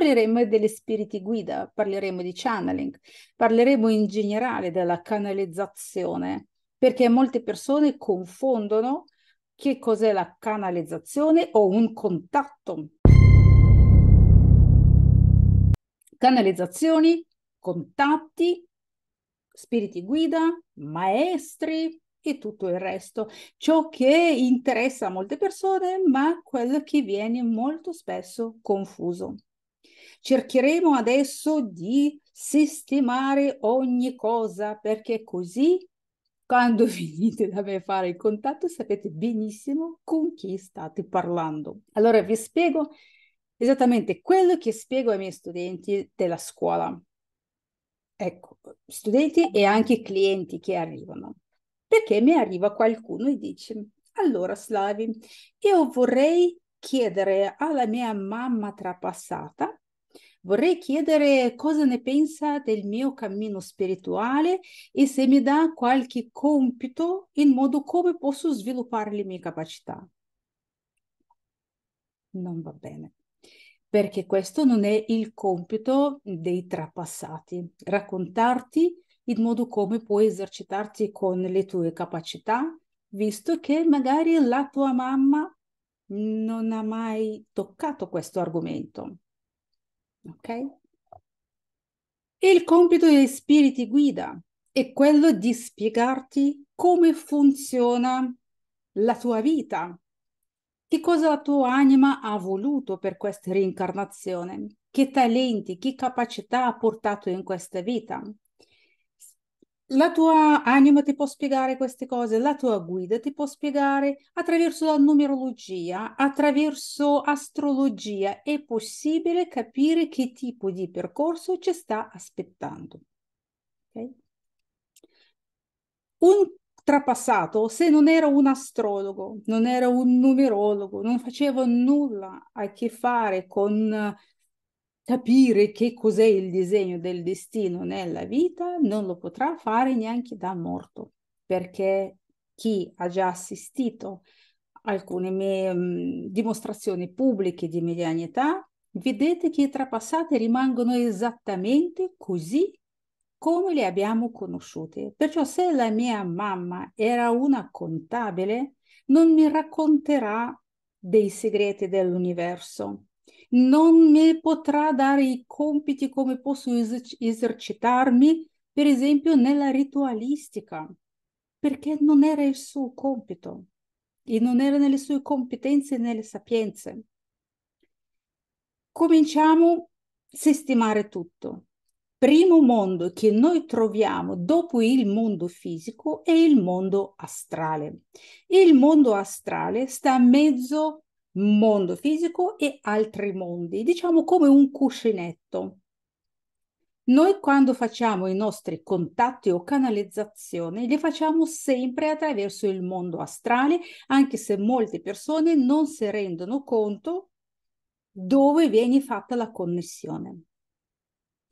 parleremo degli spiriti guida, parleremo di channeling, parleremo in generale della canalizzazione, perché molte persone confondono che cos'è la canalizzazione o un contatto. Canalizzazioni, contatti, spiriti guida, maestri e tutto il resto. Ciò che interessa a molte persone, ma quello che viene molto spesso confuso. Cercheremo adesso di sistemare ogni cosa perché così quando venite da me a fare il contatto sapete benissimo con chi state parlando. Allora vi spiego esattamente quello che spiego ai miei studenti della scuola. Ecco, studenti e anche clienti che arrivano. Perché mi arriva qualcuno e dice, allora Slavi, io vorrei chiedere alla mia mamma trapassata, vorrei chiedere cosa ne pensa del mio cammino spirituale e se mi dà qualche compito in modo come posso sviluppare le mie capacità. Non va bene, perché questo non è il compito dei trapassati, raccontarti in modo come puoi esercitarti con le tue capacità, visto che magari la tua mamma non ha mai toccato questo argomento. Ok? Il compito degli spiriti guida è quello di spiegarti come funziona la tua vita, che cosa la tua anima ha voluto per questa reincarnazione, che talenti, che capacità ha portato in questa vita, la tua anima ti può spiegare queste cose, la tua guida ti può spiegare attraverso la numerologia, attraverso astrologia. È possibile capire che tipo di percorso ci sta aspettando. Okay? Un trapassato, se non era un astrologo, non era un numerologo, non faceva nulla a che fare con capire che cos'è il disegno del destino nella vita non lo potrà fare neanche da morto, perché chi ha già assistito a alcune mie mh, mm, dimostrazioni pubbliche di medianità, vedete che i trapassati rimangono esattamente così come li abbiamo conosciuti. Perciò se la mia mamma era una contabile, non mi racconterà dei segreti dell'universo, non mi potrà dare i compiti come posso eser- esercitarmi, per esempio, nella ritualistica, perché non era il suo compito e non era nelle sue competenze e nelle sapienze. Cominciamo a sistemare tutto. Primo mondo che noi troviamo dopo il mondo fisico è il mondo astrale. Il mondo astrale sta a mezzo mondo fisico e altri mondi, diciamo come un cuscinetto. Noi quando facciamo i nostri contatti o canalizzazioni li facciamo sempre attraverso il mondo astrale, anche se molte persone non si rendono conto dove viene fatta la connessione.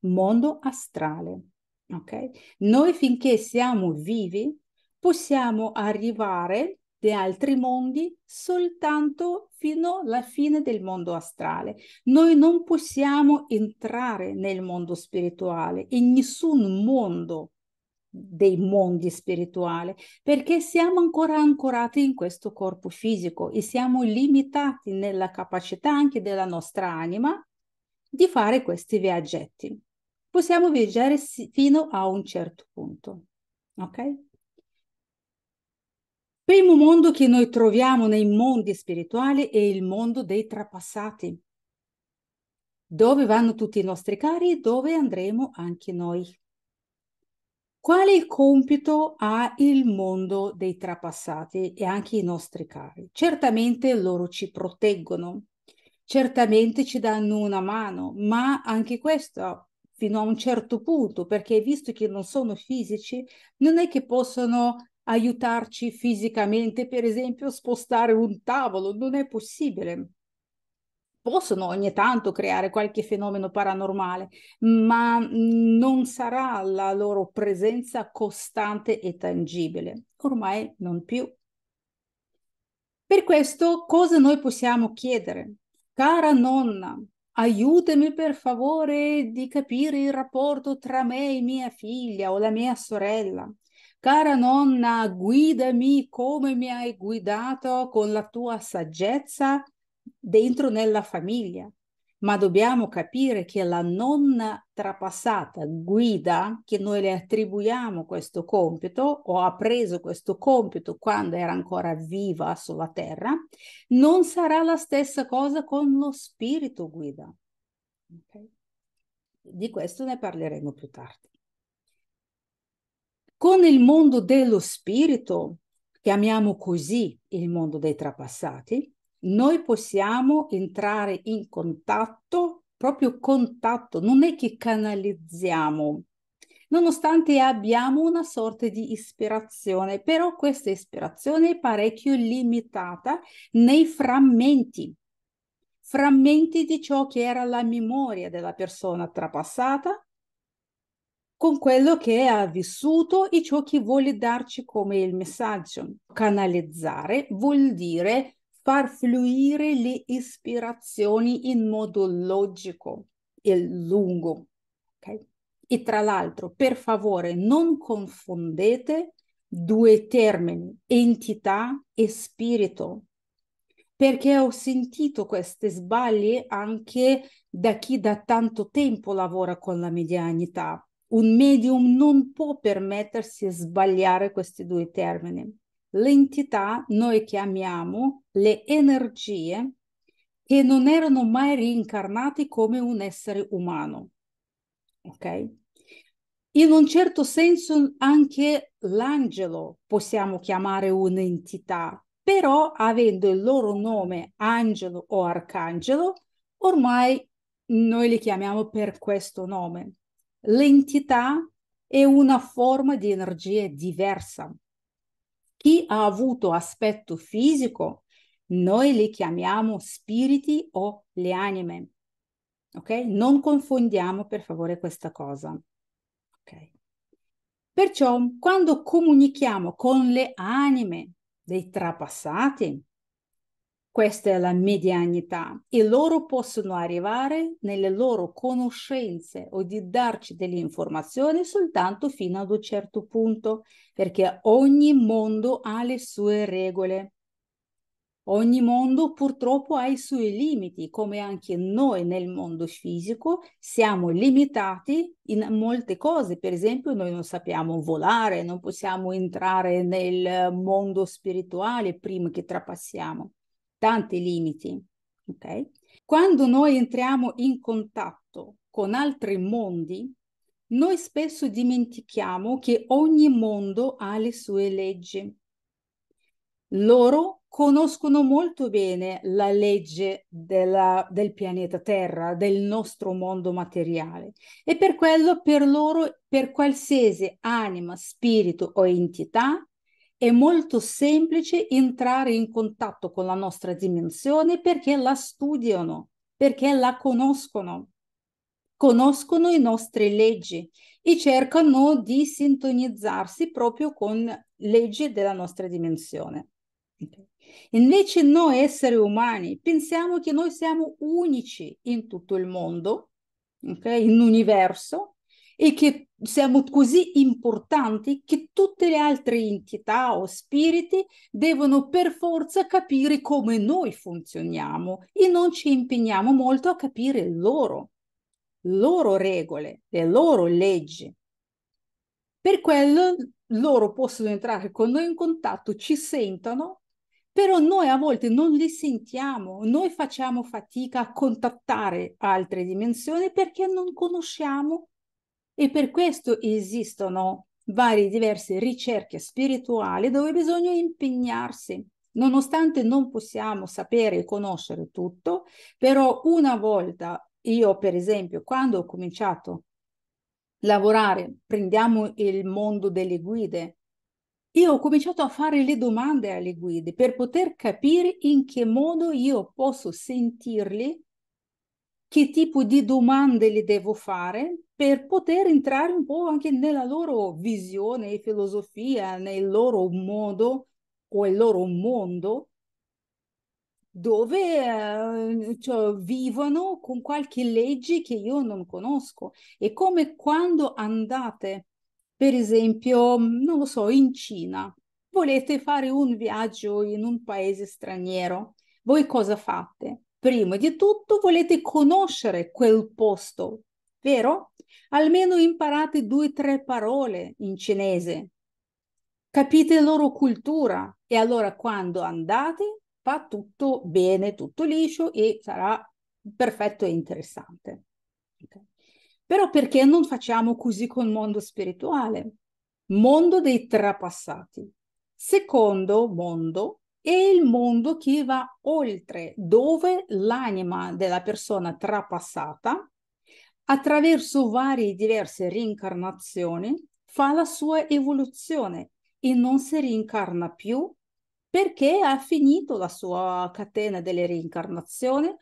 Mondo astrale. Okay? Noi finché siamo vivi possiamo arrivare di altri mondi soltanto fino alla fine del mondo astrale. Noi non possiamo entrare nel mondo spirituale, in nessun mondo dei mondi spirituali, perché siamo ancora ancorati in questo corpo fisico e siamo limitati nella capacità anche della nostra anima di fare questi viaggetti. Possiamo viaggiare fino a un certo punto, ok? Primo mondo che noi troviamo nei mondi spirituali è il mondo dei trapassati, dove vanno tutti i nostri cari e dove andremo anche noi. Quale compito ha il mondo dei trapassati e anche i nostri cari? Certamente loro ci proteggono, certamente ci danno una mano, ma anche questo fino a un certo punto, perché visto che non sono fisici, non è che possono aiutarci fisicamente, per esempio spostare un tavolo, non è possibile. Possono ogni tanto creare qualche fenomeno paranormale, ma mm, non sarà la loro presenza costante e tangibile, ormai non più. Per questo cosa noi possiamo chiedere? Cara nonna, aiutami per favore di capire il rapporto tra me e mia figlia o la mia sorella. Cara nonna, guidami come mi hai guidato con la tua saggezza dentro nella famiglia. Ma dobbiamo capire che la nonna trapassata guida, che noi le attribuiamo questo compito, o ha preso questo compito quando era ancora viva sulla terra, non sarà la stessa cosa con lo spirito guida. Okay? Di questo ne parleremo più tardi. Con il mondo dello spirito, chiamiamo così il mondo dei trapassati, noi possiamo entrare in contatto, proprio contatto, non è che canalizziamo, nonostante abbiamo una sorta di ispirazione, però questa ispirazione è parecchio limitata nei frammenti, frammenti di ciò che era la memoria della persona trapassata con quello che ha vissuto e ciò che vuole darci come il messaggio. Canalizzare vuol dire far fluire le ispirazioni in modo logico e lungo. Okay? E tra l'altro, per favore, non confondete due termini, entità e spirito, perché ho sentito questi sbagli anche da chi da tanto tempo lavora con la medianità. Un medium non può permettersi di sbagliare questi due termini. L'entità noi chiamiamo le energie che non erano mai reincarnati come un essere umano. Ok? In un certo senso anche l'angelo possiamo chiamare un'entità, però avendo il loro nome angelo o arcangelo, ormai noi li chiamiamo per questo nome l'entità è una forma di energia diversa. Chi ha avuto aspetto fisico, noi li chiamiamo spiriti o le anime. Ok? Non confondiamo per favore questa cosa. Ok? Perciò, quando comunichiamo con le anime dei trapassati, questa è la medianità e loro possono arrivare nelle loro conoscenze o di darci delle informazioni soltanto fino ad un certo punto, perché ogni mondo ha le sue regole. Ogni mondo purtroppo ha i suoi limiti, come anche noi nel mondo fisico siamo limitati in molte cose. Per esempio, noi non sappiamo volare, non possiamo entrare nel mondo spirituale prima che trapassiamo tanti limiti. Okay? Quando noi entriamo in contatto con altri mondi, noi spesso dimentichiamo che ogni mondo ha le sue leggi. Loro conoscono molto bene la legge della, del pianeta Terra, del nostro mondo materiale e per quello per loro, per qualsiasi anima, spirito o entità, è molto semplice entrare in contatto con la nostra dimensione perché la studiano, perché la conoscono, conoscono le nostre leggi e cercano di sintonizzarsi proprio con leggi della nostra dimensione. Invece noi esseri umani pensiamo che noi siamo unici in tutto il mondo, okay? in universo, e che siamo così importanti che tutte le altre entità o spiriti devono per forza capire come noi funzioniamo e non ci impegniamo molto a capire loro, loro regole, le loro leggi. Per quello loro possono entrare con noi in contatto, ci sentono, però noi a volte non li sentiamo, noi facciamo fatica a contattare altre dimensioni perché non conosciamo e per questo esistono varie diverse ricerche spirituali dove bisogna impegnarsi. Nonostante non possiamo sapere e conoscere tutto, però una volta io, per esempio, quando ho cominciato a lavorare, prendiamo il mondo delle guide, io ho cominciato a fare le domande alle guide per poter capire in che modo io posso sentirli che tipo di domande le devo fare per poter entrare un po' anche nella loro visione e filosofia, nel loro modo o il loro mondo dove eh, cioè, vivono con qualche legge che io non conosco. È come quando andate, per esempio, non lo so, in Cina, volete fare un viaggio in un paese straniero, voi cosa fate? Prima di tutto quanto volete conoscere quel posto, vero? Almeno imparate due o tre parole in cinese. Capite la loro cultura e allora quando andate va tutto bene, tutto liscio e sarà perfetto e interessante. Okay. Però perché non facciamo così col mondo spirituale? Mondo dei trapassati. Secondo mondo è il mondo che va oltre, dove l'anima della persona trapassata, attraverso varie diverse reincarnazioni, fa la sua evoluzione e non si rincarna più perché ha finito la sua catena delle reincarnazioni,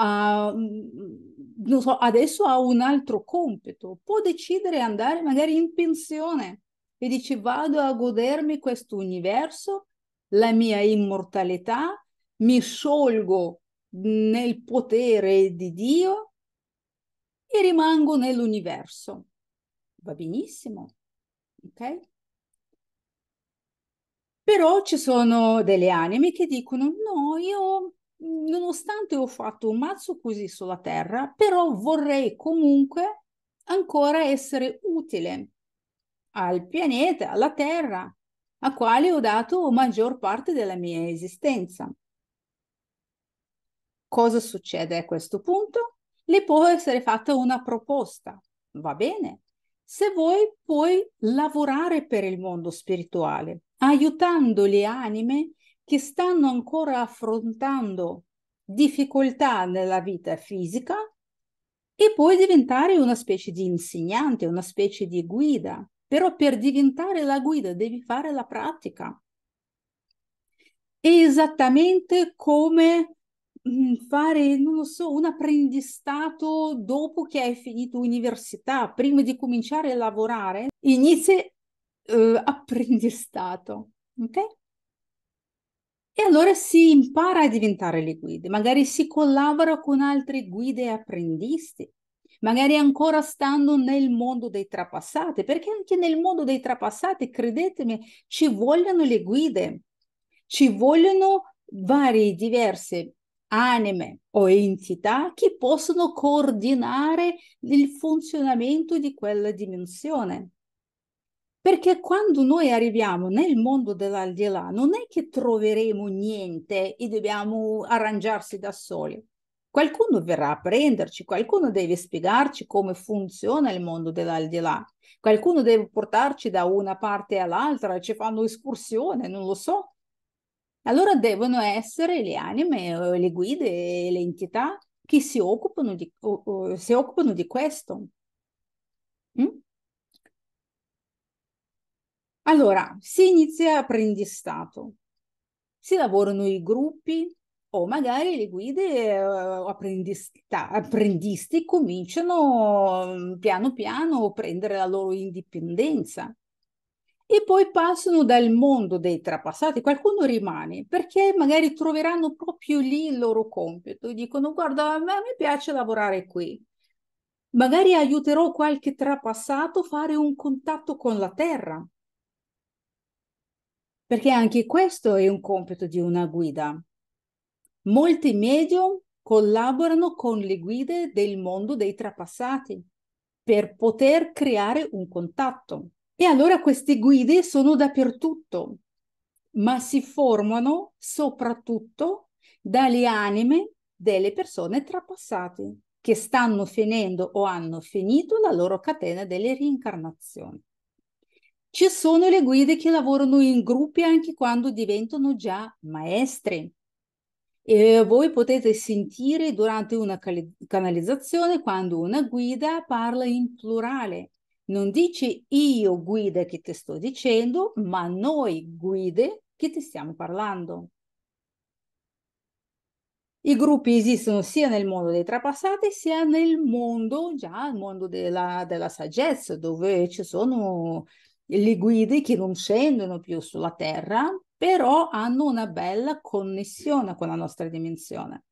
ha, mm, so, adesso ha un altro compito, può decidere di andare magari in pensione e dice vado a godermi questo universo la mia immortalità, mi sciolgo nel potere di Dio e rimango nell'universo. Va benissimo, ok? Però ci sono delle anime che dicono no, io nonostante ho fatto un mazzo così sulla terra, però vorrei comunque ancora essere utile al pianeta, alla terra, a quale ho dato maggior parte della mia esistenza. Cosa succede a questo punto? Le può essere fatta una proposta, va bene? Se vuoi puoi lavorare per il mondo spirituale, aiutando le anime che stanno ancora affrontando difficoltà nella vita fisica e puoi diventare una specie di insegnante, una specie di guida, però per diventare la guida devi fare la pratica. È esattamente come mm, fare, non lo so, un apprendistato dopo che hai finito università, prima di cominciare a lavorare, inizi eh, apprendistato, ok? E allora si impara a diventare le guide, magari si collabora con altre guide e apprendisti, magari ancora stando nel mondo dei trapassati, perché anche nel mondo dei trapassati, credetemi, ci vogliono le guide, ci vogliono varie diverse anime o entità che possono coordinare il funzionamento di quella dimensione. Perché quando noi arriviamo nel mondo dell'aldilà non è che troveremo niente e dobbiamo arrangiarsi da soli. Qualcuno verrà a prenderci, qualcuno deve spiegarci come funziona il mondo dell'aldilà, qualcuno deve portarci da una parte all'altra, ci fanno escursione, non lo so. Allora devono essere le anime, eh, le guide, le entità che si occupano di, o, o, si occupano di questo. Mm? Allora, si inizia apprendistato, si lavorano i gruppi, o magari le guide uh, apprendisti cominciano um, piano piano a prendere la loro indipendenza e poi passano dal mondo dei trapassati, qualcuno rimane perché magari troveranno proprio lì il loro compito, dicono guarda a me piace lavorare qui, magari aiuterò qualche trapassato a fare un contatto con la terra, perché anche questo è un compito di una guida Molti medium collaborano con le guide del mondo dei trapassati per poter creare un contatto. E allora queste guide sono dappertutto, ma si formano soprattutto dalle anime delle persone trapassate che stanno finendo o hanno finito la loro catena delle reincarnazioni. Ci sono le guide che lavorano in gruppi anche quando diventano già maestri e voi potete sentire durante una canalizzazione quando una guida parla in plurale. Non dice io guida che ti sto dicendo, ma noi guide che ti stiamo parlando. I gruppi esistono sia nel mondo dei trapassati sia nel mondo, già il mondo della, della saggezza, dove ci sono le guide che non scendono più sulla terra, però hanno una bella connessione con la nostra dimensione.